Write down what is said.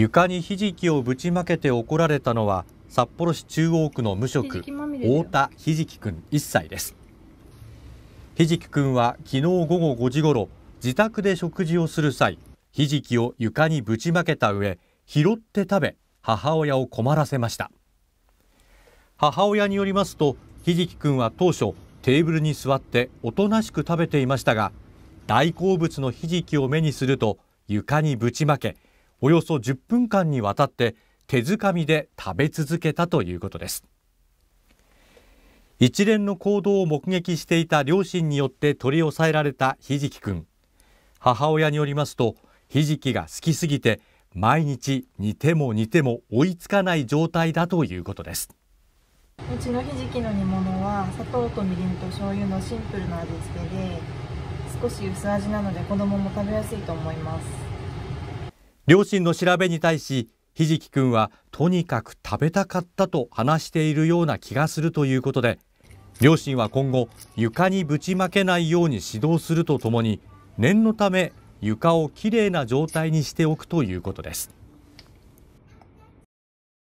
床にひじきをぶちまけて怒られたのは札幌市中央区の無職太田ひじきくん1歳ですひじきくんは昨日午後5時ごろ自宅で食事をする際ひじきを床にぶちまけた上拾って食べ母親を困らせました母親によりますとひじきくんは当初テーブルに座っておとなしく食べていましたが大好物のひじきを目にすると床にぶちまけおよそ10分間にわたって手づかみで食べ続けたということです一連の行動を目撃していた両親によって取り押さえられたひじきくん母親によりますとひじきが好きすぎて毎日煮ても煮ても追いつかない状態だということですうちのひじきの煮物は砂糖とみりんと醤油のシンプルな味付けで少し薄味なので子供も食べやすいと思います両親の調べに対しひじきくんはとにかく食べたかったと話しているような気がするということで両親は今後床にぶちまけないように指導するとともに念のため床をきれいな状態にしておくということです